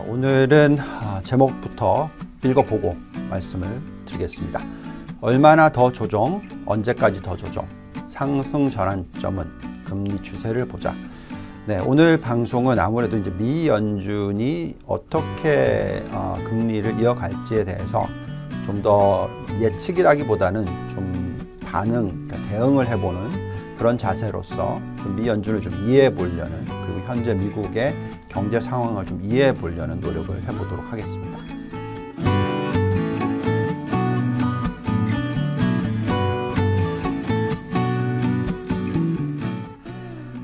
오늘은 아, 제목부터 읽어보고 말씀을 드리겠습니다. 얼마나 더 조정, 언제까지 더 조정, 상승 전환점은 금리 추세를 보자. 네, 오늘 방송은 아무래도 이제 미 연준이 어떻게 어, 금리를 이어갈지에 대해서 좀 더 예측이라기보다는 좀 반응, 그러니까 대응을 해보는 그런 자세로서 미 연준을 좀 이해해 보려는 그리고 현재 미국의 경제 상황을 좀 이해해 보려는 노력을 해보도록 하겠습니다.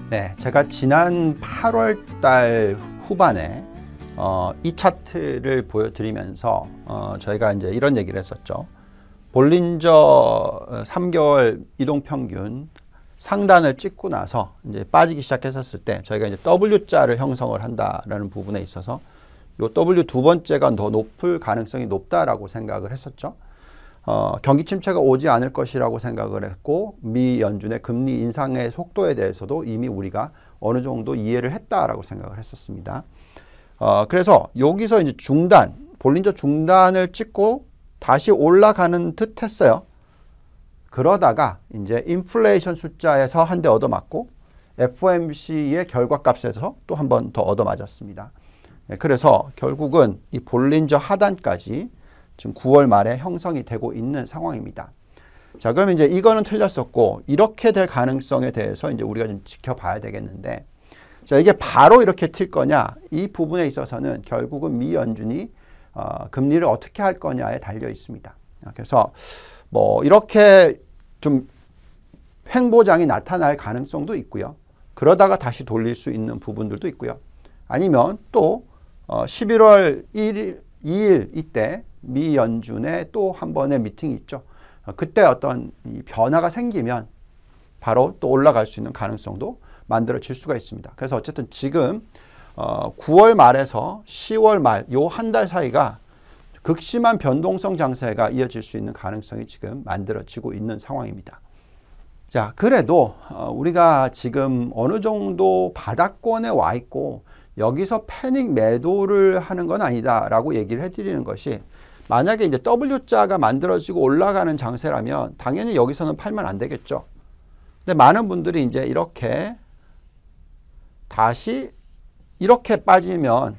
네, 제가 지난 8월 달 후반에 어, 이 차트를 보여드리면서 어, 저희가 이제 이런 얘기를 했었죠. 볼린저 3개월 어, 이동평균 상단을 찍고 나서 이제 빠지기 시작했었을 때 저희가 이제 W자를 형성을 한다라는 부분에 있어서 요 W 두 번째가 더 높을 가능성이 높다라고 생각을 했었죠. 어, 경기 침체가 오지 않을 것이라고 생각을 했고 미 연준의 금리 인상의 속도에 대해서도 이미 우리가 어느 정도 이해를 했다라고 생각을 했었습니다. 어, 그래서 여기서 이제 중단, 볼린저 중단을 찍고 다시 올라가는 듯 했어요. 그러다가 이제 인플레이션 숫자에서 한 대 얻어맞고 FOMC의 결과값에서 또 한 번 더 얻어맞았습니다. 네, 그래서 결국은 이 볼린저 하단까지 지금 9월 말에 형성이 되고 있는 상황입니다. 자, 그러면 이제 이거는 틀렸었고 이렇게 될 가능성에 대해서 이제 우리가 좀 지켜봐야 되겠는데 자, 이게 바로 이렇게 틀 거냐 이 부분에 있어서는 결국은 미 연준이 어, 금리를 어떻게 할 거냐에 달려 있습니다. 아, 그래서 뭐 이렇게 좀 횡보장이 나타날 가능성도 있고요. 그러다가 다시 돌릴 수 있는 부분들도 있고요. 아니면 또 11월 1일, 2일 이때 미 연준의 또한 번의 미팅이 있죠. 어, 그때 어떤 변화가 생기면 바로 또 올라갈 수 있는 가능성도 만들어질 수가 있습니다. 그래서 어쨌든 지금 9월 어, 말에서 10월 말 요 한 달 사이가 극심한 변동성 장세가 이어질 수 있는 가능성이 지금 만들어지고 있는 상황입니다. 자, 그래도 어, 우리가 지금 어느 정도 바닥권에 와 있고 여기서 패닉 매도를 하는 건 아니다라고 얘기를 해드리는 것이 만약에 이제 W자가 만들어지고 올라가는 장세라면 당연히 여기서는 팔면 안 되겠죠. 근데 많은 분들이 이제 이렇게 다시 이렇게 빠지면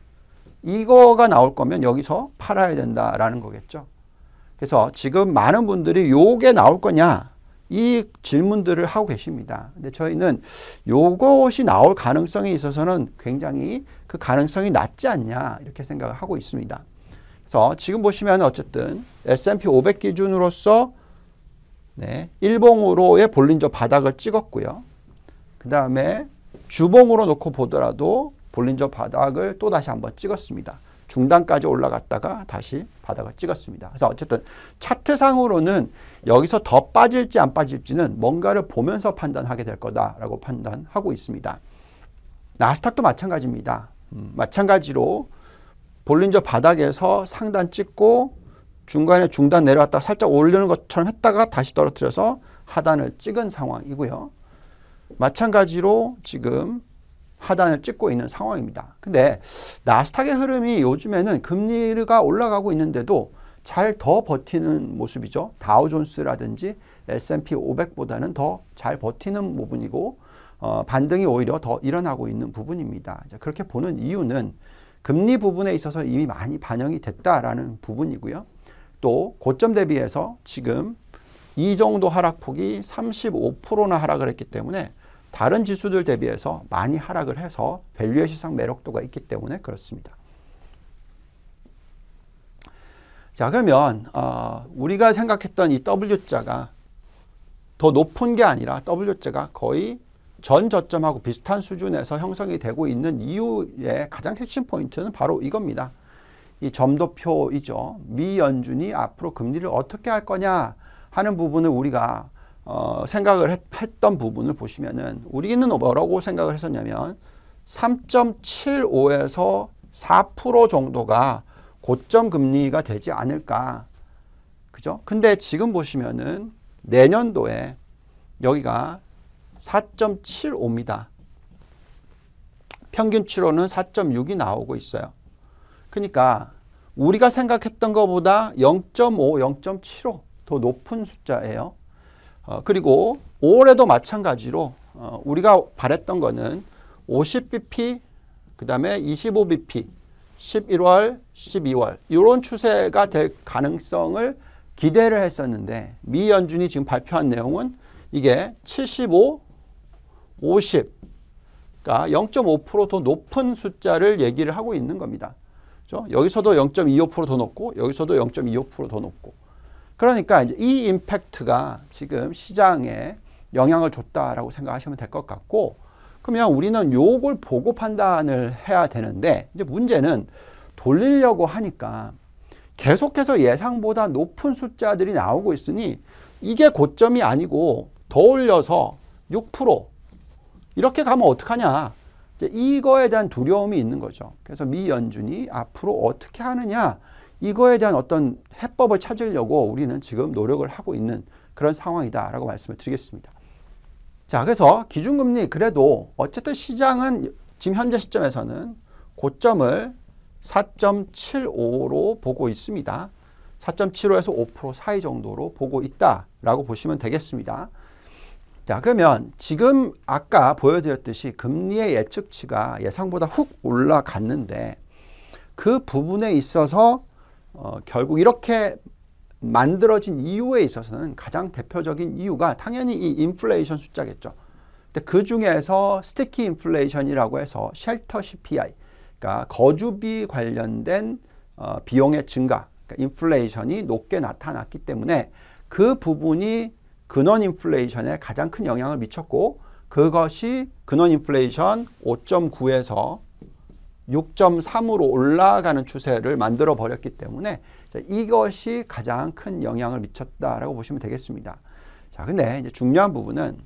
이거가 나올 거면 여기서 팔아야 된다라는 거겠죠. 그래서 지금 많은 분들이 요게 나올 거냐 이 질문들을 하고 계십니다. 근데 저희는 요것이 나올 가능성에 있어서는 굉장히 그 가능성이 낮지 않냐 이렇게 생각을 하고 있습니다. 그래서 지금 보시면 어쨌든 S&P 500 기준으로서 네, 일봉으로의 볼린저 바닥을 찍었고요. 그 다음에 주봉으로 놓고 보더라도 볼린저 바닥을 또 다시 한번 찍었습니다. 중단까지 올라갔다가 다시 바닥을 찍었습니다. 그래서 어쨌든 차트상으로는 여기서 더 빠질지 안 빠질지는 뭔가를 보면서 판단하게 될 거다라고 판단하고 있습니다. 나스닥도 마찬가지입니다. 음. 마찬가지로 볼린저 바닥에서 상단 찍고 중간에 중단 내려왔다가 살짝 올리는 것처럼 했다가 다시 떨어뜨려서 하단을 찍은 상황이고요. 마찬가지로 지금 하단을 찍고 있는 상황입니다. 근데 나스닥의 흐름이 요즘에는 금리가 올라가고 있는데도 잘 더 버티는 모습이죠. 다우존스라든지 S&P 500보다는 더 잘 버티는 부분이고 어, 반등이 오히려 더 일어나고 있는 부분입니다. 그렇게 보는 이유는 금리 부분에 있어서 이미 많이 반영이 됐다라는 부분이고요. 또 고점 대비해서 지금 이 정도 하락폭이 35%나 하락을 했기 때문에 다른 지수들 대비해서 많이 하락을 해서 밸류의 시상 매력도가 있기 때문에 그렇습니다. 자 그러면 어, 우리가 생각했던 이 W자가 더 높은 게 아니라 W자가 거의 전 저점하고 비슷한 수준에서 형성이 되고 있는 이유의 가장 핵심 포인트는 바로 이겁니다. 이 점도표이죠. 미 연준이 앞으로 금리를 어떻게 할 거냐 하는 부분을 우리가 어, 생각을 했, 했던 부분을 보시면은 우리는 뭐라고 생각을 했었냐면 3.75에서 4% 정도가 고점 금리가 되지 않을까. 그죠? 근데 지금 보시면은 내년도에 여기가 4.75입니다. 평균치로는 4.6이 나오고 있어요. 그러니까 우리가 생각했던 것보다 0.5, 0.75 더 높은 숫자예요. 어, 그리고 올해도 마찬가지로 어, 우리가 바랬던 거는 50bp 그 다음에 25bp 11월 12월 이런 추세가 될 가능성을 기대를 했었는데 미 연준이 지금 발표한 내용은 이게 75, 50 그러니까 0.5%더 높은 숫자를 얘기를 하고 있는 겁니다. 그렇죠? 여기서도 0.25%더 높고 여기서도 0.25%더 높고 그러니까 이제 이 임팩트가 지금 시장에 영향을 줬다라고 생각하시면 될 것 같고 그러면 우리는 요걸 보고 판단을 해야 되는데 이제 문제는 돌리려고 하니까 계속해서 예상보다 높은 숫자들이 나오고 있으니 이게 고점이 아니고 더 올려서 6% 이렇게 가면 어떡하냐 이거에 대한 두려움이 있는 거죠. 그래서 미 연준이 앞으로 어떻게 하느냐 이거에 대한 어떤 해법을 찾으려고 우리는 지금 노력을 하고 있는 그런 상황이다라고 말씀을 드리겠습니다. 자, 그래서 기준금리 그래도 어쨌든 시장은 지금 현재 시점에서는 고점을 4.75로 보고 있습니다. 4.75에서 5% 사이 정도로 보고 있다라고 보시면 되겠습니다. 자, 그러면 지금 아까 보여드렸듯이 금리의 예측치가 예상보다 훅 올라갔는데 그 부분에 있어서 어, 결국 이렇게 만들어진 이유에 있어서는 가장 대표적인 이유가 당연히 이 인플레이션 숫자겠죠. 근데 그 중에서 스티키 인플레이션이라고 해서 쉘터 CPI, 그러니까 거주비 관련된 어, 비용의 증가, 그러니까 인플레이션이 높게 나타났기 때문에 그 부분이 근원 인플레이션에 가장 큰 영향을 미쳤고 그것이 근원 인플레이션 5.9에서 6.3으로 올라가는 추세를 만들어 버렸기 때문에 이것이 가장 큰 영향을 미쳤다라고 보시면 되겠습니다. 자, 근데 이제 중요한 부분은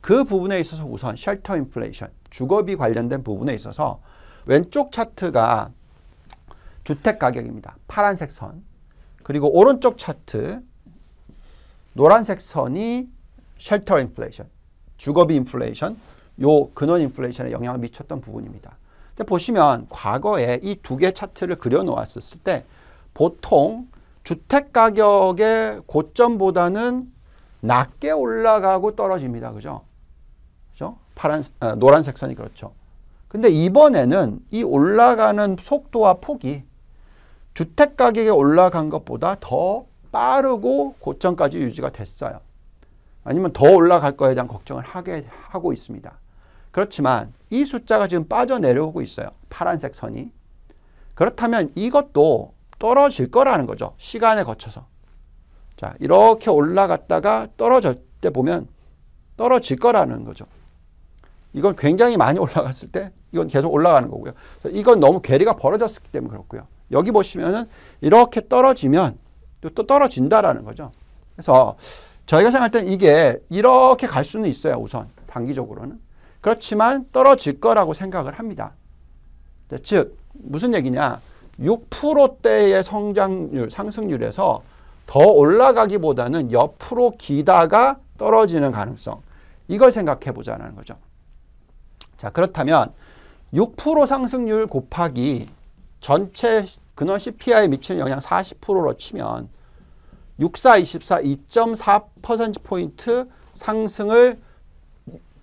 그 부분에 있어서 우선 쉘터 인플레이션, 주거비 관련된 부분에 있어서 왼쪽 차트가 주택 가격입니다. 파란색 선. 그리고 오른쪽 차트 노란색 선이 쉘터 인플레이션, 주거비 인플레이션, 요 근원 인플레이션에 영향을 미쳤던 부분입니다. 보시면 과거에 이 두 개 차트를 그려놓았을때 보통 주택 가격의 고점보다는 낮게 올라가고 떨어집니다. 그죠? 그죠? 파란, 아, 어, 노란색 선이 그렇죠. 근데 이번에는 이 올라가는 속도와 폭이 주택 가격이 올라간 것보다 더 빠르고 고점까지 유지가 됐어요. 아니면 더 올라갈 거에 대한 걱정을 하게 하고 있습니다. 그렇지만 이 숫자가 지금 빠져내려오고 있어요. 파란색 선이. 그렇다면 이것도 떨어질 거라는 거죠. 시간에 거쳐서. 자, 이렇게 올라갔다가 떨어질 때 보면 떨어질 거라는 거죠. 이건 굉장히 많이 올라갔을 때 이건 계속 올라가는 거고요. 이건 너무 괴리가 벌어졌기 때문에 그렇고요. 여기 보시면은 이렇게 떨어지면 또 떨어진다라는 거죠. 그래서 저희가 생각할 때는 이게 이렇게 갈 수는 있어요. 우선 단기적으로는. 그렇지만 떨어질 거라고 생각을 합니다. 네, 즉 무슨 얘기냐? 6%대의 성장률 상승률에서 더 올라가기보다는 옆으로 기다가 떨어지는 가능성. 이걸 생각해 보자는 거죠. 자, 그렇다면 6% 상승률 곱하기 전체 근원 CPI에 미치는 영향 40%로 치면 6424 2.4%포인트 상승을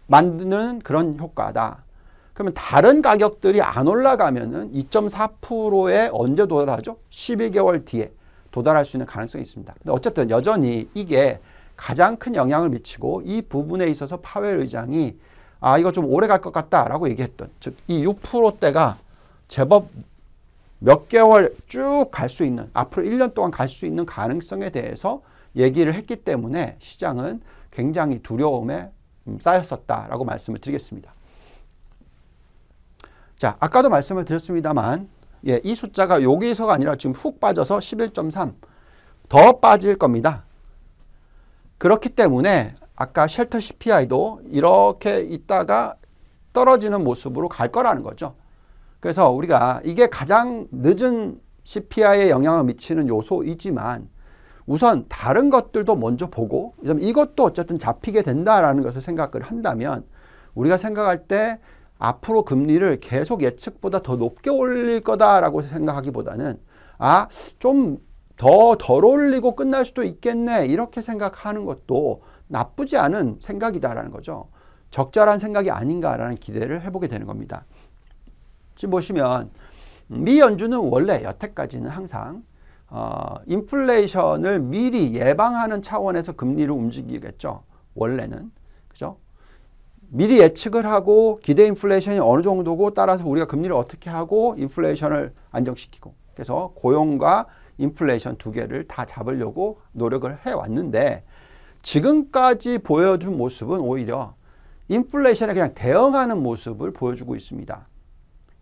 만드는 그런 효과다. 그러면 다른 가격들이 안 올라가면은 2.4%에 언제 도달하죠? 12개월 뒤에 도달할 수 있는 가능성이 있습니다. 근데 어쨌든 여전히 이게 가장 큰 영향을 미치고 이 부분에 있어서 파웰 의장이 아 이거 좀 오래 갈 것 같다라고 얘기했던 즉 이 6%대가 제법 몇 개월 쭉 갈 수 있는 앞으로 1년 동안 갈 수 있는 가능성에 대해서 얘기를 했기 때문에 시장은 굉장히 두려움에 쌓였었다라고 말씀을 드리겠습니다. 자, 아까도 말씀을 드렸습니다만 예, 이 숫자가 여기서가 아니라 지금 훅 빠져서 11.3 더 빠질 겁니다. 그렇기 때문에 아까 쉘터 CPI도 이렇게 있다가 떨어지는 모습으로 갈 거라는 거죠. 그래서 우리가 이게 가장 늦은 CPI에 영향을 미치는 요소이지만 우선 다른 것들도 먼저 보고 이것도 어쨌든 잡히게 된다라는 것을 생각을 한다면 우리가 생각할 때 앞으로 금리를 계속 예측보다 더 높게 올릴 거다라고 생각하기보다는 아, 좀 더 덜 올리고 끝날 수도 있겠네 이렇게 생각하는 것도 나쁘지 않은 생각이다라는 거죠. 적절한 생각이 아닌가라는 기대를 해보게 되는 겁니다. 지금 보시면 음, 미 연준은 원래 여태까지는 항상 어, 인플레이션을 미리 예방하는 차원에서 금리를 움직이겠죠. 원래는. 그죠? 미리 예측을 하고 기대 인플레이션이 어느 정도고 따라서 우리가 금리를 어떻게 하고 인플레이션을 안정시키고 그래서 고용과 인플레이션 두 개를 다 잡으려고 노력을 해왔는데 지금까지 보여준 모습은 오히려 인플레이션에 그냥 대응하는 모습을 보여주고 있습니다.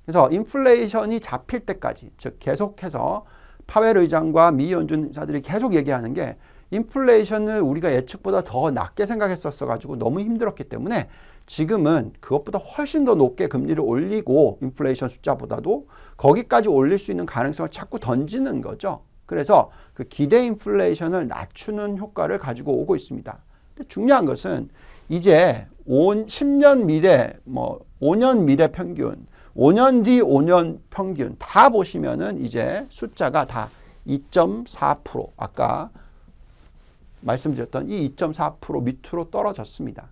그래서 인플레이션이 잡힐 때까지 즉 계속해서 파웰 의장과 미 연준 자들이 계속 얘기하는 게 인플레이션을 우리가 예측보다 더 낮게 생각했었어 가지고 너무 힘들었기 때문에 지금은 그것보다 훨씬 더 높게 금리를 올리고 인플레이션 숫자보다도 거기까지 올릴 수 있는 가능성을 자꾸 던지는 거죠. 그래서 그 기대 인플레이션을 낮추는 효과를 가지고 오고 있습니다. 근데 중요한 것은 이제 5, 10년 미래, 뭐 5년 미래 평균 5년 뒤 5년 평균 다 보시면은 이제 숫자가 다 2.4% 아까 말씀드렸던 이 2.4% 밑으로 떨어졌습니다.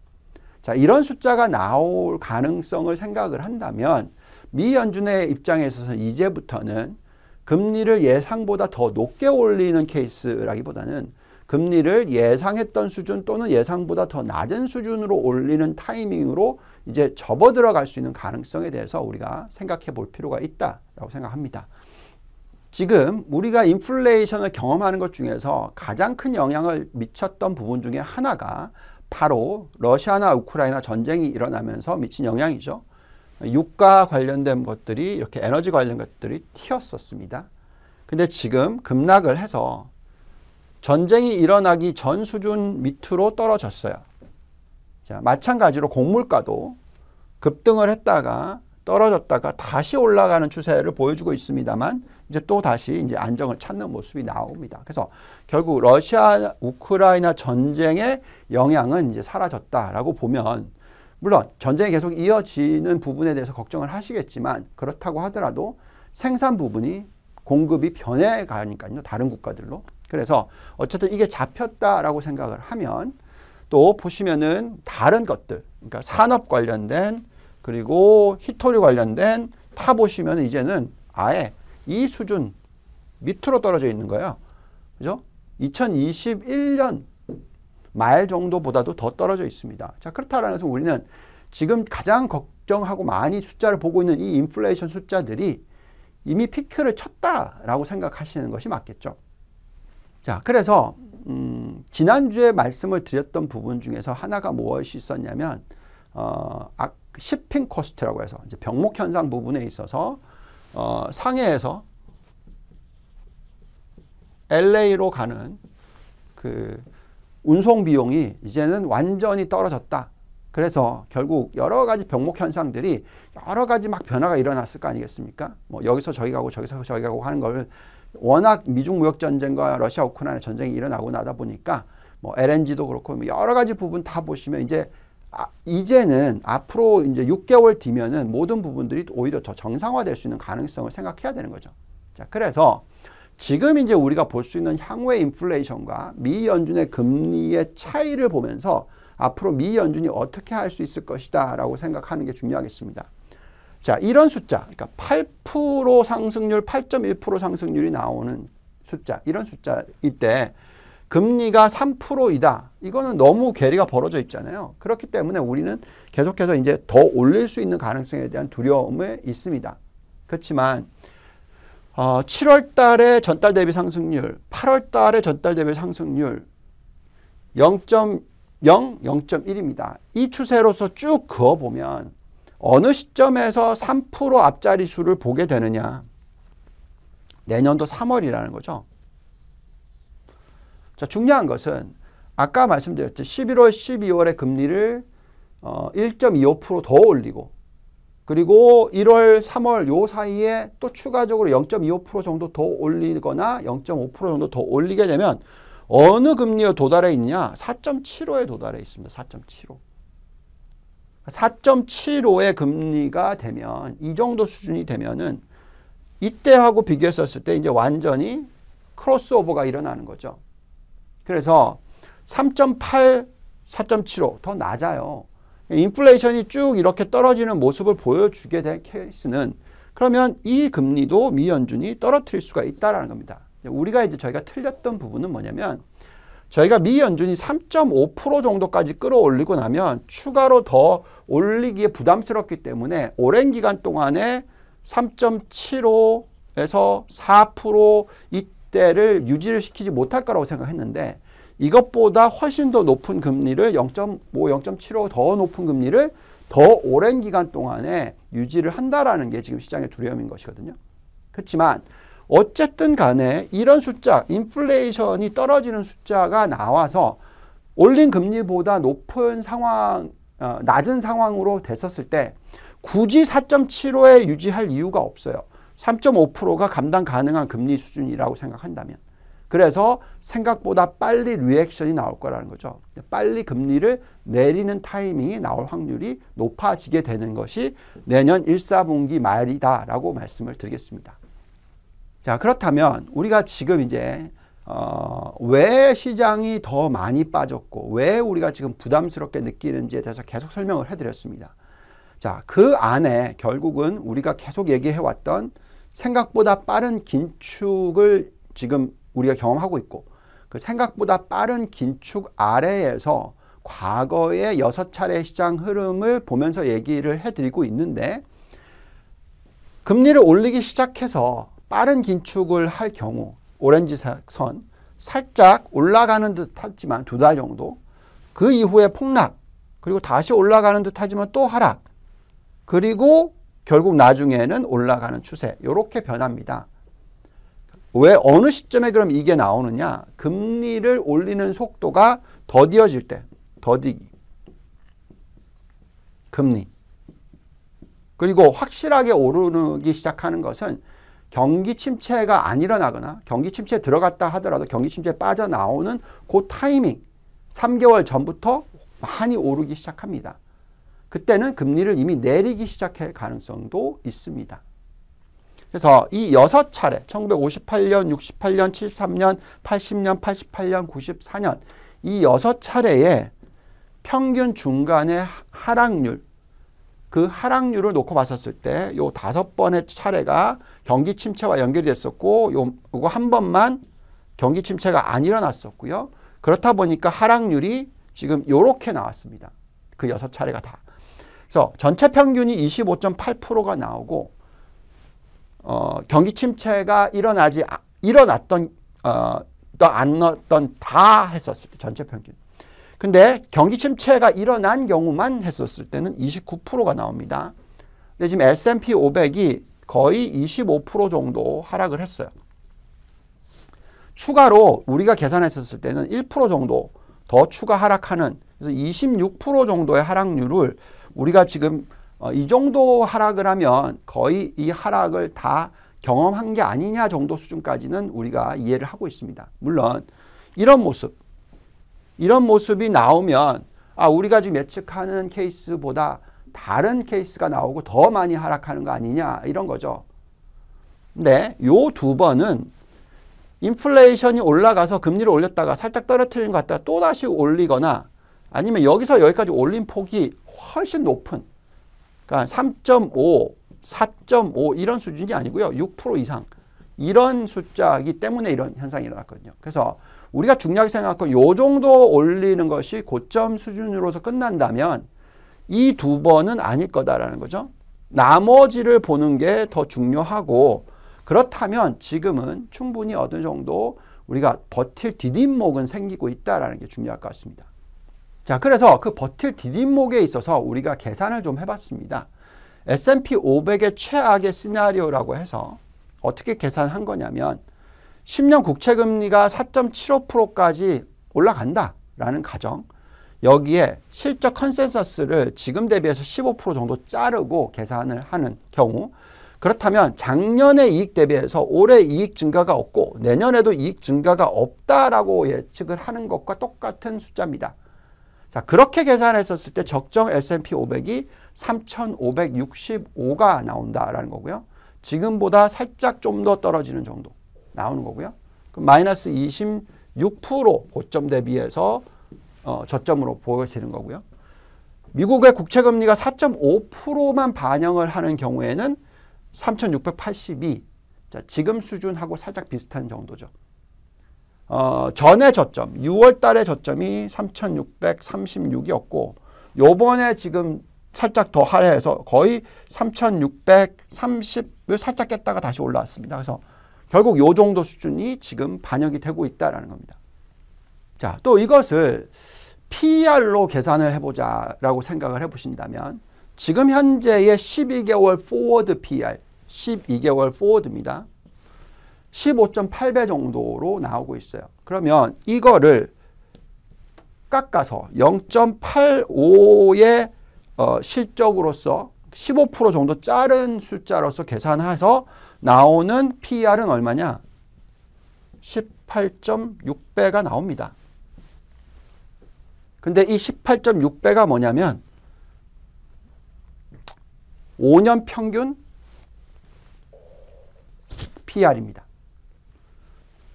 자, 이런 숫자가 나올 가능성을 생각을 한다면 미 연준의 입장에서는 이제부터는 금리를 예상보다 더 높게 올리는 케이스라기보다는 금리를 예상했던 수준 또는 예상보다 더 낮은 수준으로 올리는 타이밍으로 이제 접어들어갈 수 있는 가능성에 대해서 우리가 생각해 볼 필요가 있다라고 생각합니다. 지금 우리가 인플레이션을 경험하는 것 중에서 가장 큰 영향을 미쳤던 부분 중에 하나가 바로 러시아나 우크라이나 전쟁이 일어나면서 미친 영향이죠. 유가 관련된 것들이 이렇게 에너지 관련 것들이 튀었었습니다. 근데 지금 급락을 해서 전쟁이 일어나기 전 수준 밑으로 떨어졌어요. 자, 마찬가지로 곡물가도 급등을 했다가 떨어졌다가 다시 올라가는 추세를 보여주고 있습니다만 이제 또 다시 이제 안정을 찾는 모습이 나옵니다. 그래서 결국 러시아 우크라이나 전쟁의 영향은 이제 사라졌다라고 보면 물론 전쟁이 계속 이어지는 부분에 대해서 걱정을 하시겠지만 그렇다고 하더라도 생산 부분이 공급이 변해가니까요. 다른 국가들로. 그래서 어쨌든 이게 잡혔다라고 생각을 하면 또 보시면은 다른 것들, 그러니까 산업 관련된 그리고 히토류 관련된 타 보시면 이제는 아예 이 수준 밑으로 떨어져 있는 거예요. 그죠? 2021년 말 정도보다도 더 떨어져 있습니다. 자, 그렇다라는 것은 우리는 지금 가장 걱정하고 많이 숫자를 보고 있는 이 인플레이션 숫자들이 이미 피크를 쳤다라고 생각하시는 것이 맞겠죠. 자, 그래서 음, 지난주에 말씀을 드렸던 부분 중에서 하나가 무엇이 있었냐면 어, 시핑 코스트라고 해서 이제 병목 현상 부분에 있어서 어, 상해에서 LA로 가는 그 운송 비용이 이제는 완전히 떨어졌다. 그래서 결국 여러 가지 병목 현상들이 여러 가지 막 변화가 일어났을 거 아니겠습니까? 뭐 여기서 저기 가고 저기서 저기 가고 하는 걸 워낙 미중 무역 전쟁과 러시아 우크라이나 전쟁이 일어나고 나다 보니까 뭐 LNG도 그렇고 뭐 여러 가지 부분 다 보시면 이제 아, 이제는 앞으로 이제 6개월 뒤면은 모든 부분들이 오히려 더 정상화될 수 있는 가능성을 생각해야 되는 거죠. 자, 그래서 지금 이제 우리가 볼 수 있는 향후의 인플레이션과 미 연준의 금리의 차이를 보면서 앞으로 미 연준이 어떻게 할 수 있을 것이다 라고 생각하는 게 중요하겠습니다. 자, 이런 숫자, 그러니까 8% 상승률, 8.1% 상승률이 나오는 숫자, 이런 숫자일 때 금리가 3%이다. 이거는 너무 괴리가 벌어져 있잖아요. 그렇기 때문에 우리는 계속해서 이제 더 올릴 수 있는 가능성에 대한 두려움에 있습니다. 그렇지만 어, 7월 달에 전달 대비 상승률, 8월 달에 전달 대비 상승률 0.0, 0.1입니다. 이 추세로서 쭉 그어보면 어느 시점에서 3% 앞자리 수를 보게 되느냐. 내년도 3월이라는 거죠. 자, 중요한 것은 아까 말씀드렸듯이 11월, 12월의 금리를 어, 1.25%더 올리고 그리고 1월, 3월 요 사이에 또 추가적으로 0.25% 정도 더 올리거나 0.5% 정도 더 올리게 되면 어느 금리에 도달해 있냐? 4.75에 도달해 있습니다. 4.75. 4.75의 금리가 되면 이 정도 수준이 되면은 이때하고 비교했었을 때 이제 완전히 크로스오버가 일어나는 거죠. 그래서 3.8, 4.75 더 낮아요. 인플레이션이 쭉 이렇게 떨어지는 모습을 보여주게 된 케이스는 그러면 이 금리도 미연준이 떨어뜨릴 수가 있다라는 겁니다. 우리가 이제 저희가 틀렸던 부분은 뭐냐면 저희가 미연준이 3.5% 정도까지 끌어올리고 나면 추가로 더 올리기에 부담스럽기 때문에 오랜 기간 동안에 3.75에서 4% 이때를 유지를 시키지 못할 거라고 생각했는데 이것보다 훨씬 더 높은 금리를 0.5, 0.75 더 높은 금리를 더 오랜 기간 동안에 유지를 한다라는 게 지금 시장의 두려움인 것이거든요. 그렇지만 어쨌든 간에 이런 숫자, 인플레이션이 떨어지는 숫자가 나와서 올린 금리보다 높은 상황, 어, 낮은 상황으로 됐었을 때 굳이 4.75에 유지할 이유가 없어요. 3.5%가 감당 가능한 금리 수준이라고 생각한다면. 그래서 생각보다 빨리 리액션이 나올 거라는 거죠. 빨리 금리를 내리는 타이밍이 나올 확률이 높아지게 되는 것이 내년 1, 4분기 말이다라고 말씀을 드리겠습니다. 자, 그렇다면 우리가 지금 이제 어, 왜 시장이 더 많이 빠졌고 왜 우리가 지금 부담스럽게 느끼는지에 대해서 계속 설명을 해드렸습니다. 자, 그 안에 결국은 우리가 계속 얘기해왔던 생각보다 빠른 긴축을 지금 우리가 경험하고 있고 그 생각보다 빠른 긴축 아래에서 과거의 여섯 차례 시장 흐름을 보면서 얘기를 해드리고 있는데 금리를 올리기 시작해서 빠른 긴축을 할 경우 오렌지선 살짝 올라가는 듯 하지만 두 달 정도 그 이후에 폭락 그리고 다시 올라가는 듯 하지만 또 하락 그리고 결국 나중에는 올라가는 추세 이렇게 변합니다. 왜 어느 시점에 그럼 이게 나오느냐 금리를 올리는 속도가 더디어질 때 더디기 금리 그리고 확실하게 오르기 시작하는 것은 경기 침체가 안 일어나거나 경기 침체에 들어갔다 하더라도 경기 침체에 빠져나오는 그 타이밍 3개월 전부터 많이 오르기 시작합니다. 그때는 금리를 이미 내리기 시작할 가능성도 있습니다. 그래서 이6 차례 1958년, 68년, 73년, 80년, 88년, 94년 이6 차례에 평균 중간의 하락률 그 하락률을 놓고 봤었을 때 요 다섯 번의 차례가 경기 침체와 연결이 됐었고 요, 거한 번만 경기 침체가 안 일어났었고요. 그렇다 보니까 하락률이 지금 요렇게 나왔습니다. 그 여섯 차례가 다. 그래서 전체 평균이 25.8%가 나오고 어, 경기 침체가 일어나지 아, 일어났던 어, 또안 넣었던 다 했었을 때 전체 평균. 근데 경기 침체가 일어난 경우만 했었을 때는 29%가 나옵니다. 근데 지금 S&P 500이 거의 25% 정도 하락을 했어요. 추가로 우리가 계산했었을 때는 1% 정도 더 추가 하락하는 그래서 26% 정도의 하락률을 우리가 지금 어, 이 정도 하락을 하면 거의 이 하락을 다 경험한 게 아니냐 정도 수준까지는 우리가 이해를 하고 있습니다. 물론 이런 모습 이런 모습이 나오면 아 우리가 지금 예측하는 케이스보다 다른 케이스가 나오고 더 많이 하락하는 거 아니냐 이런 거죠. 근데 요 두 번은 인플레이션이 올라가서 금리를 올렸다가 살짝 떨어뜨린 것 같다가 또다시 올리거나 아니면 여기서 여기까지 올린 폭이 훨씬 높은 그러니까 3.5, 4.5 이런 수준이 아니고요. 6% 이상 이런 숫자이기 때문에 이런 현상이 일어났거든요. 그래서 우리가 중요하게 생각하고 요 정도 올리는 것이 고점 수준으로서 끝난다면 이 두 번은 아닐 거다라는 거죠. 나머지를 보는 게 더 중요하고 그렇다면 지금은 충분히 어느 정도 우리가 버틸 디딤목은 생기고 있다라는 게 중요할 것 같습니다. 자, 그래서 그 버틸 디딤목에 있어서 우리가 계산을 좀 해봤습니다. S&P 500의 최악의 시나리오라고 해서 어떻게 계산한 거냐면 10년 국채 금리가 4.75%까지 올라간다라는 가정. 여기에 실적 컨센서스를 지금 대비해서 15% 정도 자르고 계산을 하는 경우 그렇다면 작년의 이익 대비해서 올해 이익 증가가 없고 내년에도 이익 증가가 없다라고 예측을 하는 것과 똑같은 숫자입니다. 자, 그렇게 계산했었을 때 적정 S&P 500이 3,565가 나온다라는 거고요. 지금보다 살짝 좀 더 떨어지는 정도 나오는 거고요. 그럼 마이너스 26% 고점 대비해서 어, 저점으로 보여지는 거고요. 미국의 국채 금리가 4.5%만 반영을 하는 경우에는 3,682. 자, 지금 수준하고 살짝 비슷한 정도죠. 어, 전의 저점, 6월 달의 저점이 3,636이었고 요번에 지금 살짝 더 하회해서 거의 3,630 살짝 깼다가 다시 올라왔습니다. 그래서 결국 요 정도 수준이 지금 반영이 되고 있다라는 겁니다. 자, 또 이것을 PR로 계산을 해보자라고 생각을 해보신다면 지금 현재의 12개월 포워드 PR, 12개월 포워드입니다. 15.8배 정도로 나오고 있어요. 그러면 이거를 깎아서 0.85의 어, 실적으로서 15% 정도 자른 숫자로서 계산해서 나오는 PER은 얼마냐? 18.6배가 나옵니다. 근데 이 18.6배가 뭐냐면 5년 평균 PER입니다.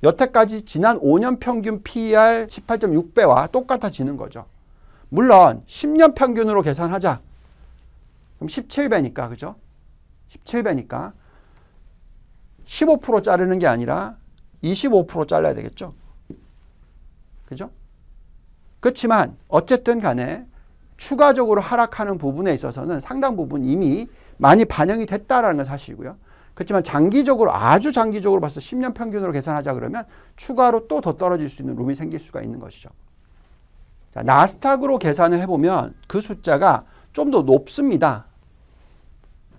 여태까지 지난 5년 평균 PER 18.6배와 똑같아지는 거죠. 물론 10년 평균으로 계산하자. 그럼 17배니까 그죠? 17배니까 15% 자르는 게 아니라 25% 잘라야 되겠죠? 그죠? 그렇지만 어쨌든 간에 추가적으로 하락하는 부분에 있어서는 상당 부분 이미 많이 반영이 됐다라는 건 사실이고요. 그렇지만 장기적으로 아주 장기적으로 봤을 때 10년 평균으로 계산하자 그러면 추가로 또 더 떨어질 수 있는 룸이 생길 수가 있는 것이죠. 자, 나스닥으로 계산을 해보면 그 숫자가 좀 더 높습니다.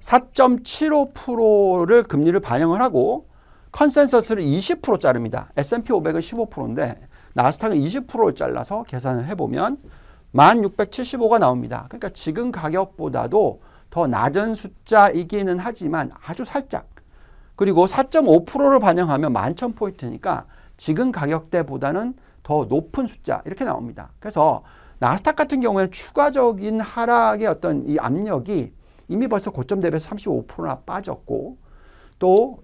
4.75%를 금리를 반영을 하고 컨센서스를 20% 자릅니다. S&P 500은 15%인데 나스닥은 20%를 잘라서 계산을 해보면 1675가 나옵니다. 그러니까 지금 가격보다도 더 낮은 숫자이기는 하지만 아주 살짝 그리고 4.5%를 반영하면 11,000포인트니까 지금 가격대보다는 더 높은 숫자 이렇게 나옵니다. 그래서 나스닥 같은 경우에는 추가적인 하락의 어떤 이 압력이 이미 벌써 고점 대비 35%나 빠졌고 또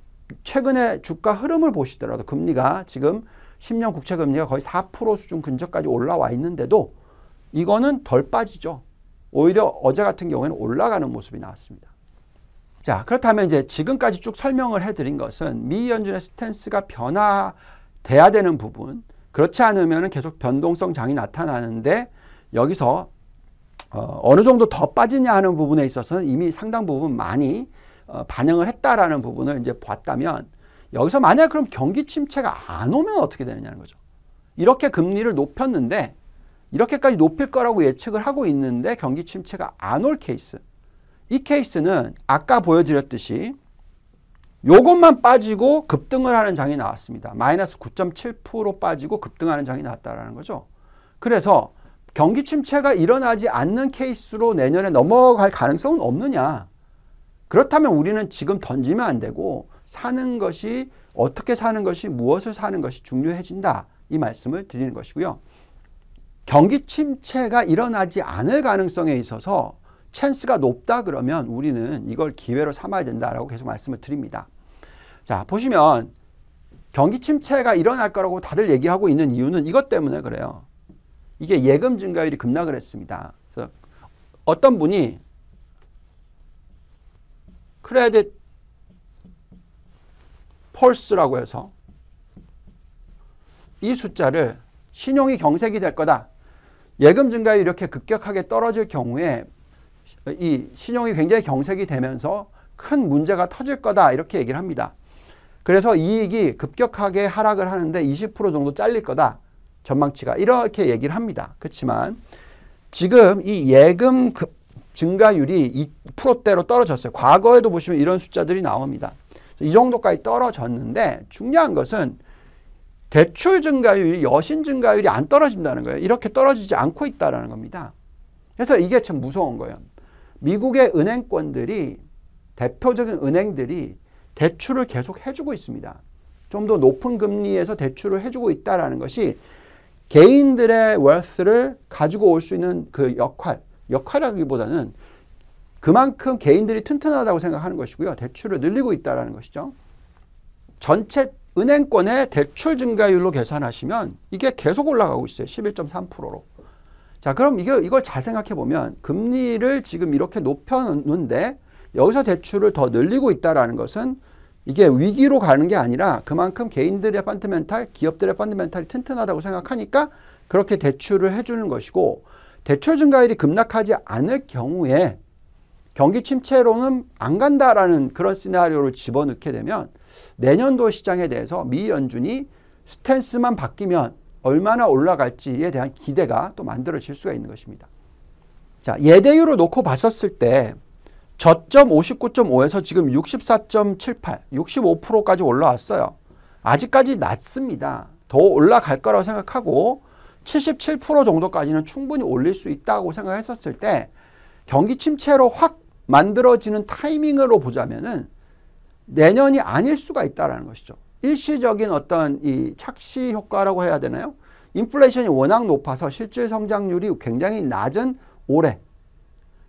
최근에 주가 흐름을 보시더라도 금리가 지금 10년 국채 금리가 거의 4% 수준 근처까지 올라와 있는데도 이거는 덜 빠지죠. 오히려 어제 같은 경우에는 올라가는 모습이 나왔습니다. 자, 그렇다면 이제 지금까지 쭉 설명을 해드린 것은 미 연준의 스탠스가 변화돼야 되는 부분, 그렇지 않으면 계속 변동성 장이 나타나는데 여기서 어, 어느 정도 더 빠지냐 하는 부분에 있어서는 이미 상당 부분 많이 어, 반영을 했다라는 부분을 이제 봤다면 여기서 만약 그럼 경기 침체가 안 오면 어떻게 되느냐는 거죠. 이렇게 금리를 높였는데 이렇게까지 높일 거라고 예측을 하고 있는데 경기 침체가 안 올 케이스. 이 케이스는 아까 보여드렸듯이 요것만 빠지고 급등을 하는 장이 나왔습니다. 마이너스 9.7% 빠지고 급등하는 장이 나왔다라는 거죠. 그래서 경기 침체가 일어나지 않는 케이스로 내년에 넘어갈 가능성은 없느냐. 그렇다면 우리는 지금 던지면 안 되고 사는 것이 어떻게 사는 것이 무엇을 사는 것이 중요해진다. 이 말씀을 드리는 것이고요. 경기 침체가 일어나지 않을 가능성에 있어서 찬스가 높다 그러면 우리는 이걸 기회로 삼아야 된다라고 계속 말씀을 드립니다. 자, 보시면 경기 침체가 일어날 거라고 다들 얘기하고 있는 이유는 이것 때문에 그래요. 이게 예금 증가율이 급락을 했습니다. 그래서 어떤 분이 크레딧 폴스라고 해서 이 숫자를 신용이 경색이 될 거다. 예금 증가율이 이렇게 급격하게 떨어질 경우에 이 신용이 굉장히 경색이 되면서 큰 문제가 터질 거다 이렇게 얘기를 합니다. 그래서 이익이 급격하게 하락을 하는데 20% 정도 잘릴 거다. 전망치가 이렇게 얘기를 합니다. 그렇지만 지금 이 예금 증가율이 2%대로 떨어졌어요. 과거에도 보시면 이런 숫자들이 나옵니다. 이 정도까지 떨어졌는데 중요한 것은 대출 증가율이 여신 증가율이 안 떨어진다는 거예요. 이렇게 떨어지지 않고 있다는 겁니다. 그래서 이게 참 무서운 거예요. 미국의 은행권들이 대표적인 은행들이 대출을 계속 해주고 있습니다. 좀 더 높은 금리에서 대출을 해주고 있다라는 것이 개인들의 웨스를 가지고 올 수 있는 그 역할, 역할하기보다는 그만큼 개인들이 튼튼하다고 생각하는 것이고요. 대출을 늘리고 있다는 것이죠. 전체 은행권의 대출 증가율로 계산하시면 이게 계속 올라가고 있어요. 11.3%로. 자, 그럼 이게, 이걸 잘 생각해 보면 금리를 지금 이렇게 높여 놓는데 여기서 대출을 더 늘리고 있다라는 것은 이게 위기로 가는 게 아니라 그만큼 개인들의 펀드멘탈, 기업들의 펀드멘탈이 튼튼하다고 생각하니까 그렇게 대출을 해주는 것이고 대출 증가율이 급락하지 않을 경우에 경기 침체로는 안 간다라는 그런 시나리오를 집어넣게 되면 내년도 시장에 대해서 미 연준이 스탠스만 바뀌면 얼마나 올라갈지에 대한 기대가 또 만들어질 수가 있는 것입니다. 자, 예대율을 놓고 봤었을 때 저점 59.5에서 지금 64.78, 65%까지 올라왔어요. 아직까지 낮습니다. 더 올라갈 거라고 생각하고 77% 정도까지는 충분히 올릴 수 있다고 생각했었을 때 경기 침체로 확 만들어지는 타이밍으로 보자면은 내년이 아닐 수가 있다라는 것이죠. 일시적인 어떤 이 착시 효과라고 해야 되나요? 인플레이션이 워낙 높아서 실질 성장률이 굉장히 낮은 올해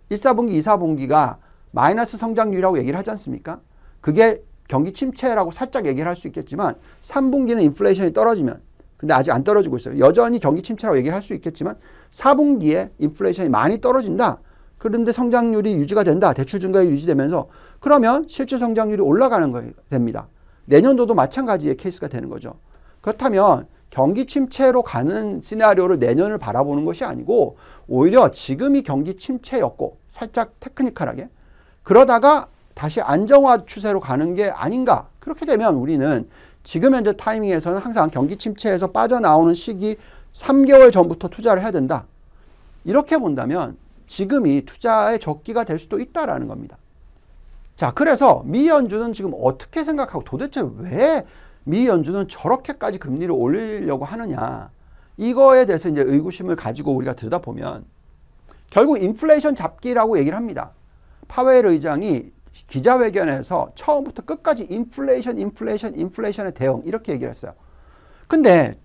1 4분기2 4분기가 마이너스 성장률이라고 얘기를 하지 않습니까? 그게 경기 침체라고 살짝 얘기를 할 수 있겠지만 3분기는 인플레이션이 떨어지면 근데 아직 안 떨어지고 있어요. 여전히 경기 침체라고 얘기를 할 수 있겠지만 4분기에 인플레이션이 많이 떨어진다. 그런데 성장률이 유지가 된다. 대출 증가율 유지되면서 그러면 실제 성장률이 올라가는 거 됩니다. 내년도도 마찬가지의 케이스가 되는 거죠. 그렇다면 경기 침체로 가는 시나리오를 내년을 바라보는 것이 아니고 오히려 지금이 경기 침체였고 살짝 테크니컬하게 그러다가 다시 안정화 추세로 가는 게 아닌가. 그렇게 되면 우리는 지금 현재 타이밍에서는 항상 경기 침체에서 빠져나오는 시기 3개월 전부터 투자를 해야 된다. 이렇게 본다면 지금이 투자의 적기가 될 수도 있다라는 겁니다. 자, 그래서 미 연준은 지금 어떻게 생각하고 도대체 왜 미 연준은 저렇게까지 금리를 올리려고 하느냐. 이거에 대해서 이제 의구심을 가지고 우리가 들여다보면 결국 인플레이션 잡기라고 얘기를 합니다. 파웰 의장이 기자회견에서 처음부터 끝까지 인플레이션, 인플레이션, 인플레이션의 대응 이렇게 얘기를 했어요. 근데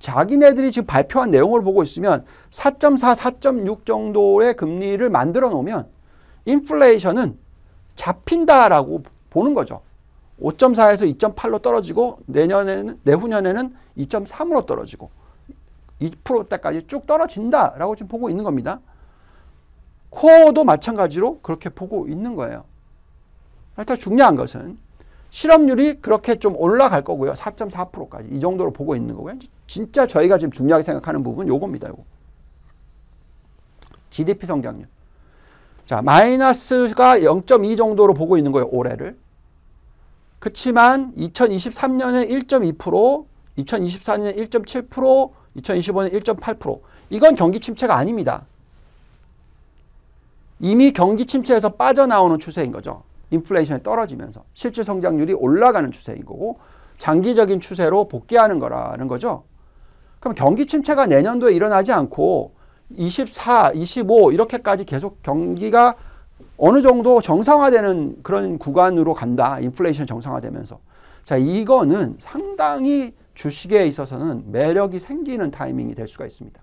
자기네들이 지금 발표한 내용을 보고 있으면 4.4, 4.6 정도의 금리를 만들어 놓으면 인플레이션은 잡힌다라고 보는 거죠. 5.4에서 2.8로 떨어지고 내년에는 내후년에는 2.3으로 떨어지고 2%대까지 쭉 떨어진다라고 지금 보고 있는 겁니다. 코어도 마찬가지로 그렇게 보고 있는 거예요. 하여튼 중요한 것은 실업률이 그렇게 좀 올라갈 거고요. 4.4%까지 이 정도로 보고 있는 거고요. 진짜 저희가 지금 중요하게 생각하는 부분 요겁니다. 요거. GDP 성장률. 자, 마이너스가 0.2 정도로 보고 있는 거예요. 올해를. 그렇지만 2023년에 1.2%, 2024년에 1.7%, 2025년에 1.8%. 이건 경기 침체가 아닙니다. 이미 경기 침체에서 빠져나오는 추세인 거죠. 인플레이션이 떨어지면서 실질 성장률이 올라가는 추세인 거고 장기적인 추세로 복귀하는 거라는 거죠. 그럼 경기 침체가 내년도에 일어나지 않고 24, 25 이렇게까지 계속 경기가 어느 정도 정상화되는 그런 구간으로 간다. 인플레이션 정상화되면서. 자, 이거는 상당히 주식에 있어서는 매력이 생기는 타이밍이 될 수가 있습니다.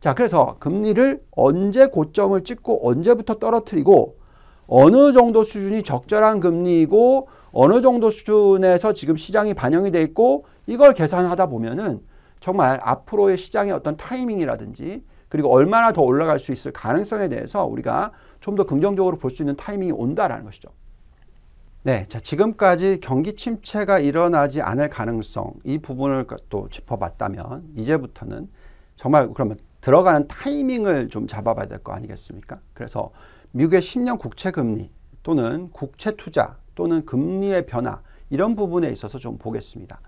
자, 그래서 금리를 언제 고점을 찍고 언제부터 떨어뜨리고 어느 정도 수준이 적절한 금리이고 어느 정도 수준에서 지금 시장이 반영이 돼 있고 이걸 계산하다 보면은 정말 앞으로의 시장의 어떤 타이밍이라든지 그리고 얼마나 더 올라갈 수 있을 가능성에 대해서 우리가 좀 더 긍정적으로 볼 수 있는 타이밍이 온다라는 것이죠. 네, 자 지금까지 경기 침체가 일어나지 않을 가능성 이 부분을 또 짚어봤다면 이제부터는 정말 그러면 들어가는 타이밍을 좀 잡아봐야 될 거 아니겠습니까? 그래서 미국의 10년 국채 금리 또는 국채 투자 또는 금리의 변화 이런 부분에 있어서 좀 보겠습니다.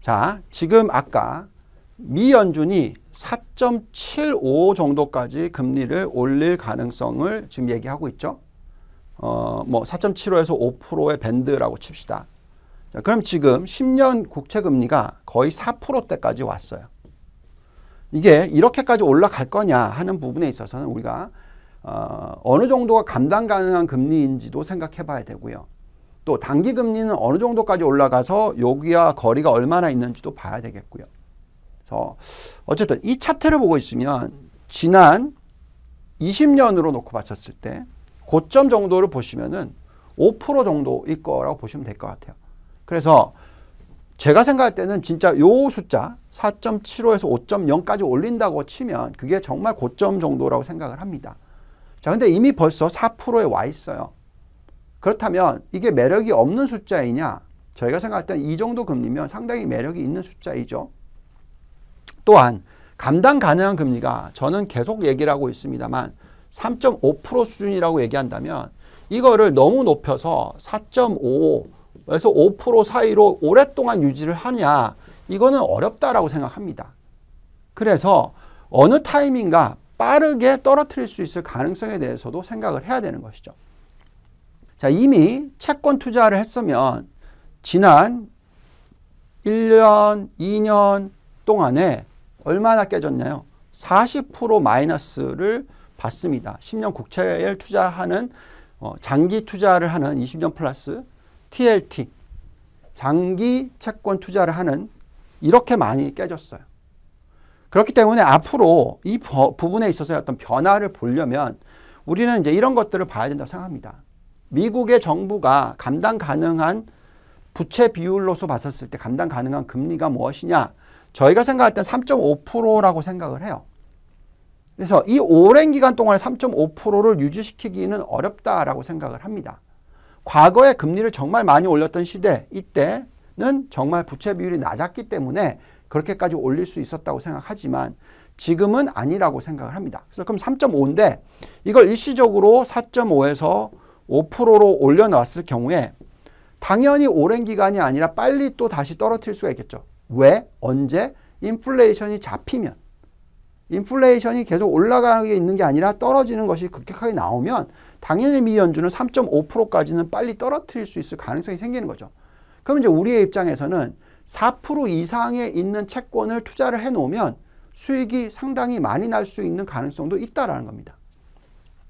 자, 지금 아까 미 연준이 4.75 정도까지 금리를 올릴 가능성을 지금 얘기하고 있죠. 어, 뭐 4.75에서 5%의 밴드라고 칩시다. 자, 그럼 지금 10년 국채 금리가 거의 4%대까지 왔어요. 이게 이렇게까지 올라갈 거냐 하는 부분에 있어서는 우리가 어, 어느 정도가 감당 가능한 금리인지도 생각해 봐야 되고요. 또 단기 금리는 어느 정도까지 올라가서 여기와 거리가 얼마나 있는지도 봐야 되겠고요. 그래서 어쨌든 이 차트를 보고 있으면 지난 20년으로 놓고 봤었을 때 고점 정도를 보시면은 5% 정도일 거라고 보시면 될 것 같아요. 그래서 제가 생각할 때는 진짜 요 숫자 4.75에서 5.0까지 올린다고 치면 그게 정말 고점 정도라고 생각을 합니다. 자, 근데 이미 벌써 4%에 와 있어요. 그렇다면 이게 매력이 없는 숫자이냐? 저희가 생각할 때는 이 정도 금리면 상당히 매력이 있는 숫자이죠. 또한 감당 가능한 금리가 저는 계속 얘기를 하고 있습니다만 3.5% 수준이라고 얘기한다면 이거를 너무 높여서 4.5 그래서 5% 사이로 오랫동안 유지를 하냐 이거는 어렵다라고 생각합니다. 그래서 어느 타이밍과 빠르게 떨어뜨릴 수 있을 가능성에 대해서도 생각을 해야 되는 것이죠. 자, 이미 채권 투자를 했으면 지난 1년, 2년 동안에 얼마나 깨졌나요? 40% 마이너스를 받습니다. 10년 국채를 투자하는 어, 장기 투자를 하는 20년 플러스 TLT 장기 채권 투자를 하는 이렇게 많이 깨졌어요. 그렇기 때문에 앞으로 이 부분에 있어서 어떤 변화를 보려면 우리는 이제 이런 것들을 봐야 된다고 생각합니다. 미국의 정부가 감당 가능한 부채 비율로서 봤었을 때 감당 가능한 금리가 무엇이냐? 저희가 생각할 때 3.5%라고 생각을 해요. 그래서 이 오랜 기간 동안에 3.5%를 유지시키기는 어렵다라고 생각을 합니다. 과거에 금리를 정말 많이 올렸던 시대 이때는 정말 부채 비율이 낮았기 때문에 그렇게까지 올릴 수 있었다고 생각하지만 지금은 아니라고 생각을 합니다. 그래서 그럼 3.5인데 이걸 일시적으로 4.5에서 5%로 올려놨을 경우에 당연히 오랜 기간이 아니라 빨리 또 다시 떨어뜨릴 수가 있겠죠. 왜? 언제? 인플레이션이 잡히면. 인플레이션이 계속 올라가게 있는 게 아니라 떨어지는 것이 급격하게 나오면 당연히 미 연준은 3.5%까지는 빨리 떨어뜨릴 수 있을 가능성이 생기는 거죠. 그럼 이제 우리의 입장에서는 4% 이상에 있는 채권을 투자를 해놓으면 수익이 상당히 많이 날 수 있는 가능성도 있다라는 겁니다.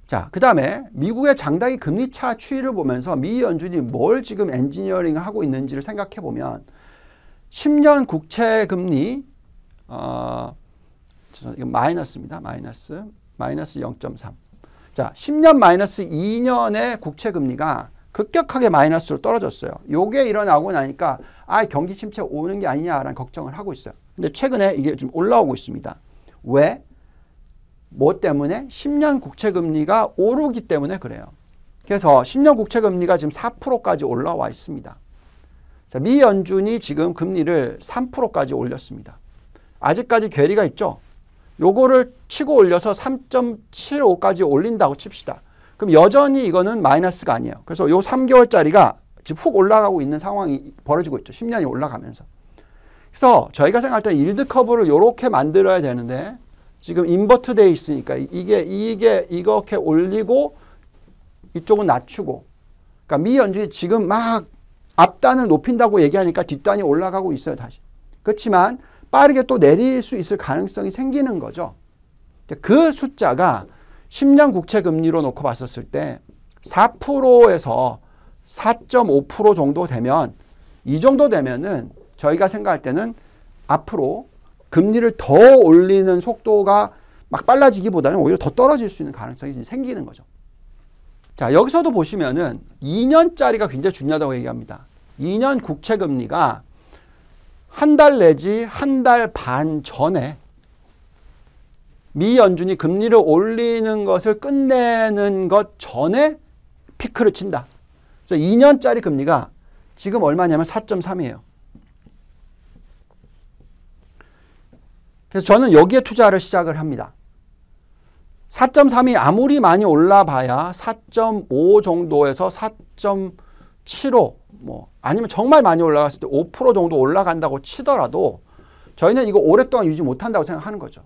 자, 그 다음에 미국의 장단기 금리차 추이를 보면서 미 연준이 뭘 지금 엔지니어링 하고 있는지를 생각해 보면 10년 국채 금리 어, 마이너스입니다. 마이너스 마이너스 0.3 자, 10년 마이너스 2년의 국채 금리가 급격하게 마이너스로 떨어졌어요. 요게 일어나고 나니까 아, 경기 침체 오는 게 아니냐라는 걱정을 하고 있어요. 근데 최근에 이게 좀 올라오고 있습니다. 왜? 뭐 때문에? 10년 국채 금리가 오르기 때문에 그래요. 그래서 10년 국채 금리가 지금 4%까지 올라와 있습니다. 자, 미 연준이 지금 금리를 3%까지 올렸습니다. 아직까지 괴리가 있죠. 요거를 치고 올려서 3.75까지 올린다고 칩시다. 그럼 여전히 이거는 마이너스가 아니에요. 그래서 요 3개월짜리가 지금 훅 올라가고 있는 상황이 벌어지고 있죠. 10년이 올라가면서. 그래서 저희가 생각할 때는 일드 커브를 요렇게 만들어야 되는데 지금 인버트 돼 있으니까 이게 이게 이렇게 올리고 이쪽은 낮추고 그러니까 미연준이 지금 막 앞단을 높인다고 얘기하니까 뒷단이 올라가고 있어요, 다시. 그렇지만 빠르게 또 내릴 수 있을 가능성이 생기는 거죠. 그 숫자가 10년 국채 금리로 놓고 봤었을 때 4%에서 4.5% 정도 되면 이 정도 되면은 저희가 생각할 때는 앞으로 금리를 더 올리는 속도가 막 빨라지기보다는 오히려 더 떨어질 수 있는 가능성이 생기는 거죠. 자, 여기서도 보시면은 2년짜리가 굉장히 중요하다고 얘기합니다. 2년 국채 금리가 한달 내지 한 달 반 전에 미 연준이 금리를 올리는 것을 끝내는 것 전에 피크를 친다. 그래서 2년짜리 금리가 지금 얼마냐면 4.3이에요. 그래서 저는 여기에 투자를 시작을 합니다. 4.3이 아무리 많이 올라봐야 4.5 정도에서 4.75뭐 아니면 정말 많이 올라갔을 때 5% 정도 올라간다고 치더라도 저희는 이거 오랫동안 유지 못한다고 생각하는 거죠.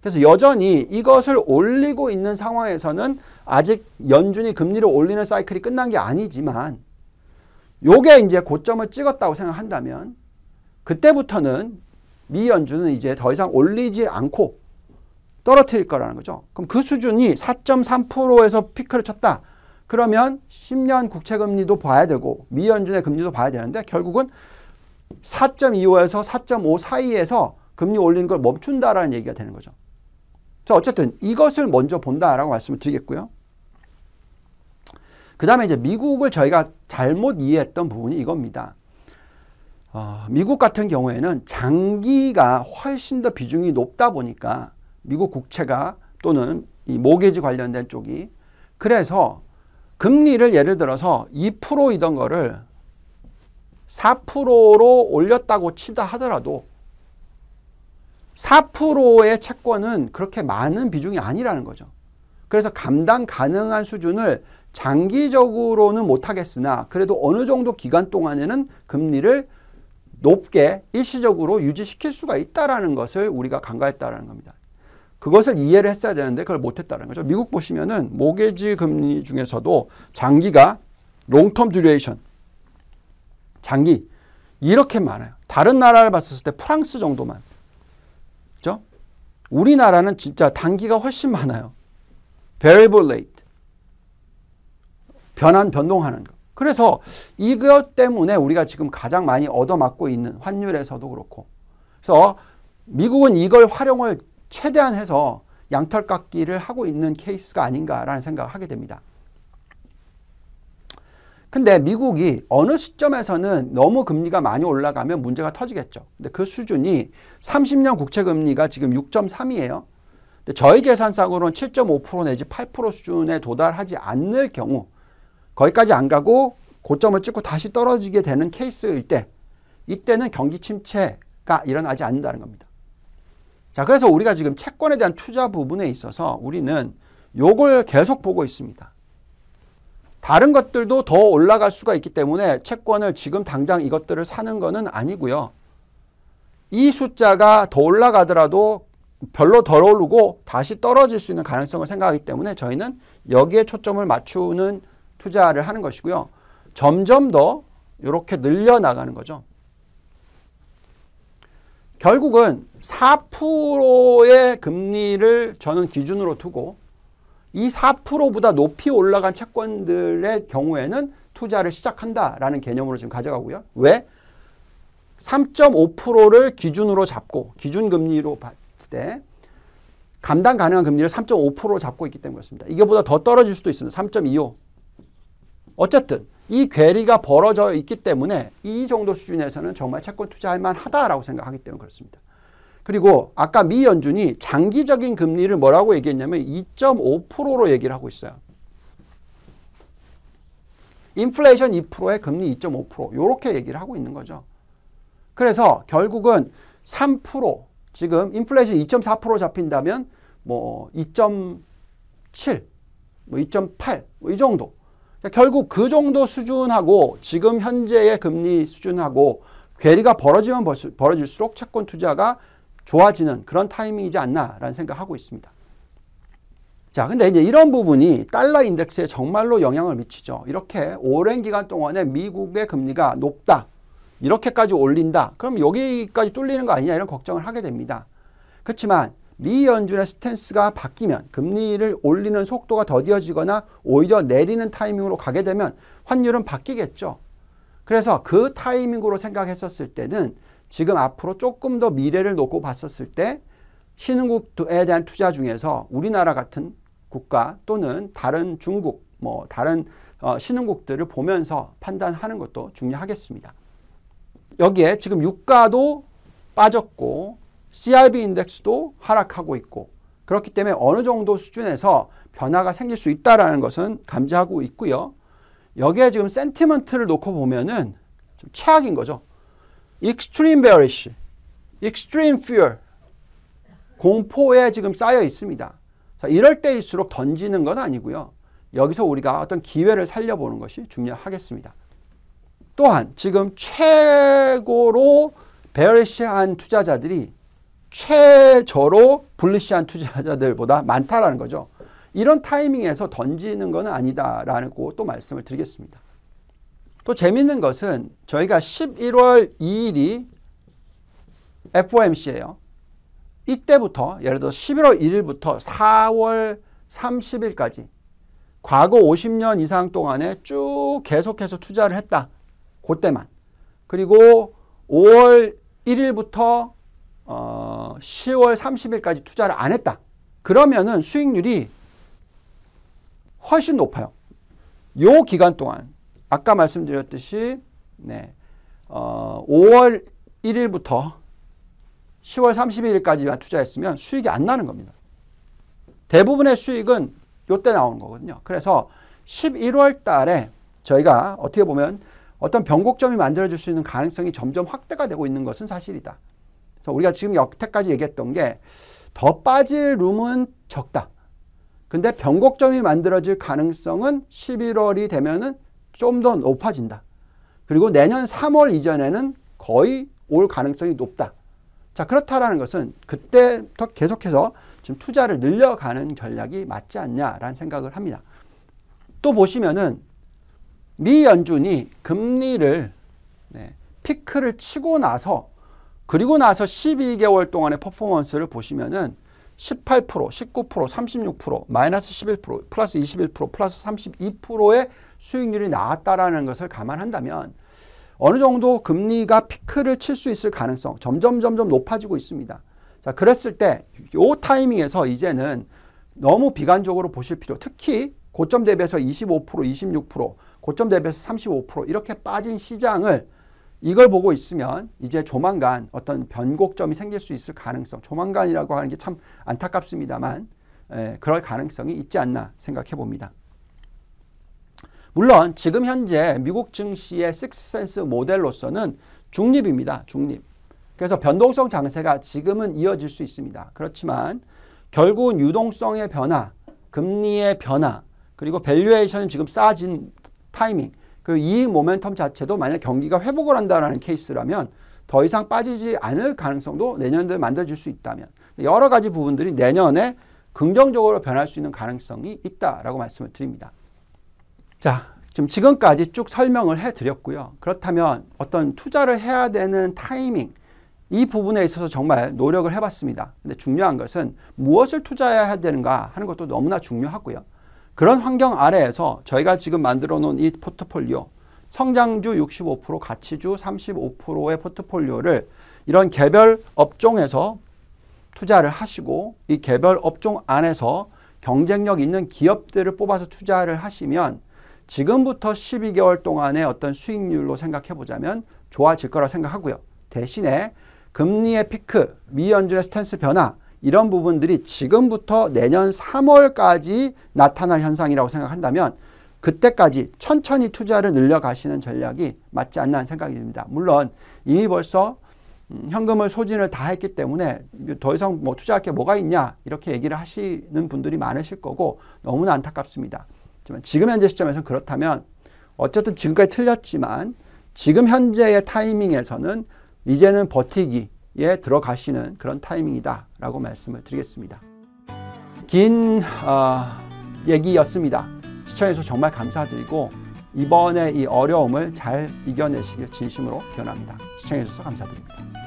그래서 여전히 이것을 올리고 있는 상황에서는 아직 연준이 금리를 올리는 사이클이 끝난 게 아니지만 요게 이제 고점을 찍었다고 생각한다면 그때부터는 미 연준은 이제 더 이상 올리지 않고 떨어뜨릴 거라는 거죠. 그럼 그 수준이 4.3%에서 피크를 쳤다. 그러면 10년 국채 금리도 봐야 되고 미연준의 금리도 봐야 되는데 결국은 4.25에서 4.5 사이에서 금리 올리는 걸 멈춘다라는 얘기가 되는 거죠. 자, 어쨌든 이것을 먼저 본다라고 말씀을 드리겠고요. 그 다음에 이제 미국을 저희가 잘못 이해했던 부분이 이겁니다. 어, 미국 같은 경우에는 장기가 훨씬 더 비중이 높다 보니까 미국 국채가 또는 이 모기지 관련된 쪽이 그래서 금리를 예를 들어서 2%이던 거를 4%로 올렸다고 치다 하더라도 4%의 채권은 그렇게 많은 비중이 아니라는 거죠. 그래서 감당 가능한 수준을 장기적으로는 못하겠으나 그래도 어느 정도 기간 동안에는 금리를 높게 일시적으로 유지시킬 수가 있다는 것을 우리가 간과했다는 겁니다. 그것을 이해를 했어야 되는데 그걸 못했다는 거죠. 미국 보시면은 모게지 금리 중에서도 장기가 롱텀 듀레이션 장기 이렇게 많아요. 다른 나라를 봤었을 때 프랑스 정도만. 그죠? 우리나라는 진짜 단기가 훨씬 많아요. variable rate. 변환 변동하는 거. 그래서 이것 때문에 우리가 지금 가장 많이 얻어맞고 있는 환율에서도 그렇고. 그래서 미국은 이걸 활용을 최대한 해서 양털 깎기를 하고 있는 케이스가 아닌가라는 생각을 하게 됩니다. 근데 미국이 어느 시점에서는 너무 금리가 많이 올라가면 문제가 터지겠죠. 근데 그 수준이 30년 국채 금리가 지금 6.3이에요. 근데 저희 계산상으로는 7.5% 내지 8% 수준에 도달하지 않을 경우 거기까지 안 가고 고점을 찍고 다시 떨어지게 되는 케이스일 때 이때는 경기 침체가 일어나지 않는다는 겁니다. 자, 그래서 우리가 지금 채권에 대한 투자 부분에 있어서 우리는 요걸 계속 보고 있습니다. 다른 것들도 더 올라갈 수가 있기 때문에 채권을 지금 당장 이것들을 사는 것은 아니고요. 이 숫자가 더 올라가더라도 별로 덜 오르고 다시 떨어질 수 있는 가능성을 생각하기 때문에 저희는 여기에 초점을 맞추는 투자를 하는 것이고요. 점점 더 이렇게 늘려나가는 거죠. 결국은 4%의 금리를 저는 기준으로 두고 이 4%보다 높이 올라간 채권들의 경우에는 투자를 시작한다라는 개념으로 지금 가져가고요. 왜? 3.5%를 기준으로 잡고 기준금리로 봤을 때 감당 가능한 금리를 3.5%로 잡고 있기 때문에 그렇습니다. 이게 보다 더 떨어질 수도 있습니다. 3.25. 어쨌든 이 괴리가 벌어져 있기 때문에 이 정도 수준에서는 정말 채권 투자할 만하다라고 생각하기 때문에 그렇습니다. 그리고 아까 미 연준이 장기적인 금리를 뭐라고 얘기했냐면 2.5%로 얘기를 하고 있어요. 인플레이션 2%에 금리 2.5% 이렇게 얘기를 하고 있는 거죠. 그래서 결국은 3% 지금 인플레이션 2.4% 잡힌다면 뭐 2.7, 뭐 2.8, 뭐이 정도 그러니까 결국 그 정도 수준하고 지금 현재의 금리 수준하고 괴리가 벌어지면 벌어질수록 채권 투자가 좋아지는 그런 타이밍이지 않나라는 생각을 하고 있습니다. 자, 근데 이제 이런 부분이 달러 인덱스에 정말로 영향을 미치죠. 이렇게 오랜 기간 동안에 미국의 금리가 높다. 이렇게까지 올린다. 그럼 여기까지 뚫리는 거 아니냐 이런 걱정을 하게 됩니다. 그렇지만 미 연준의 스탠스가 바뀌면 금리를 올리는 속도가 더뎌지거나 오히려 내리는 타이밍으로 가게 되면 환율은 바뀌겠죠. 그래서 그 타이밍으로 생각했었을 때는 지금 앞으로 조금 더 미래를 놓고 봤었을 때 신흥국에 대한 투자 중에서 우리나라 같은 국가 또는 다른 중국, 뭐 다른 어, 신흥국들을 보면서 판단하는 것도 중요하겠습니다. 여기에 지금 유가도 빠졌고 CRB 인덱스도 하락하고 있고 그렇기 때문에 어느 정도 수준에서 변화가 생길 수 있다라는 것은 감지하고 있고요. 여기에 지금 센티먼트를 놓고 보면은 좀 최악인 거죠. extreme bearish, extreme fear, 공포에 지금 쌓여 있습니다. 이럴 때일수록 던지는 건 아니고요. 여기서 우리가 어떤 기회를 살려보는 것이 중요하겠습니다. 또한 지금 최고로 베어리시한 투자자들이 최저로 불리시한 투자자들보다 많다라는 거죠. 이런 타이밍에서 던지는 건 아니다라고 또 말씀을 드리겠습니다. 또 재밌는 것은 저희가 11월 2일이 FOMC예요. 이때부터 예를 들어 11월 1일부터 4월 30일까지 과거 50년 이상 동안에 쭉 계속해서 투자를 했다. 그때만. 그리고 5월 1일부터 어, 10월 30일까지 투자를 안 했다. 그러면은 수익률이 훨씬 높아요. 요 기간 동안 아까 말씀드렸듯이 네, 어, 5월 1일부터 10월 31일까지만 투자했으면 수익이 안 나는 겁니다. 대부분의 수익은 요 때 나오는 거거든요. 그래서 11월 달에 저희가 어떻게 보면 어떤 변곡점이 만들어질 수 있는 가능성이 점점 확대가 되고 있는 것은 사실이다. 그래서 우리가 지금 여태까지 얘기했던 게 더 빠질 룸은 적다. 근데 변곡점이 만들어질 가능성은 11월이 되면은 좀 더 높아진다. 그리고 내년 3월 이전에는 거의 올 가능성이 높다. 자, 그렇다라는 것은 그때부터 계속해서 지금 투자를 늘려가는 전략이 맞지 않냐라는 생각을 합니다. 또 보시면은 미 연준이 금리를 네, 피크를 치고 나서 그리고 나서 12개월 동안의 퍼포먼스를 보시면은 18%, 19%, 36%, 마이너스 11%, 플러스 21%, 플러스 32%의 수익률이 나왔다라는 것을 감안한다면 어느 정도 금리가 피크를 칠 수 있을 가능성 점점 점점 높아지고 있습니다. 자, 그랬을 때 이 타이밍에서 이제는 너무 비관적으로 보실 필요 특히 고점 대비해서 25%, 26%, 고점 대비해서 35% 이렇게 빠진 시장을 이걸 보고 있으면 이제 조만간 어떤 변곡점이 생길 수 있을 가능성, 조만간이라고 하는 게 참 안타깝습니다만 에, 예, 그럴 가능성이 있지 않나 생각해 봅니다. 물론 지금 현재 미국 증시의 식스센스 모델로서는 중립입니다. 중립. 그래서 변동성 장세가 지금은 이어질 수 있습니다. 그렇지만 결국은 유동성의 변화, 금리의 변화, 그리고 밸류에이션은 지금 쌓아진 타이밍, 그이 모멘텀 자체도 만약 경기가 회복을 한다는 케이스라면 더 이상 빠지지 않을 가능성도 내년도에 만들어질 수 있다면 여러 가지 부분들이 내년에 긍정적으로 변할 수 있는 가능성이 있다라고 말씀을 드립니다. 자, 지금 지금까지 쭉 설명을 해드렸고요. 그렇다면 어떤 투자를 해야 되는 타이밍, 이 부분에 있어서 정말 노력을 해봤습니다. 근데 중요한 것은 무엇을 투자해야 되는가 하는 것도 너무나 중요하고요. 그런 환경 아래에서 저희가 지금 만들어 놓은 이 포트폴리오 성장주 65% 가치주 35%의 포트폴리오를 이런 개별 업종에서 투자를 하시고 이 개별 업종 안에서 경쟁력 있는 기업들을 뽑아서 투자를 하시면 지금부터 12개월 동안의 어떤 수익률로 생각해 보자면 좋아질 거라 생각하고요. 대신에 금리의 피크, 미연준의 스탠스 변화 이런 부분들이 지금부터 내년 3월까지 나타날 현상이라고 생각한다면 그때까지 천천히 투자를 늘려가시는 전략이 맞지 않나 하는 생각이 듭니다. 물론 이미 벌써 음, 현금을 소진을 다 했기 때문에 더 이상 뭐 투자할 게 뭐가 있냐 이렇게 얘기를 하시는 분들이 많으실 거고 너무나 안타깝습니다. 지금 현재 시점에서 그렇다면 어쨌든 지금까지 틀렸지만 지금 현재의 타이밍에서는 이제는 버티기에 들어가시는 그런 타이밍이다. 라고 말씀을 드리겠습니다. 긴 어, 얘기였습니다. 시청해주셔서 정말 감사드리고 이번에 이 어려움을 잘 이겨내시길 진심으로 기원합니다. 시청해주셔서 감사드립니다.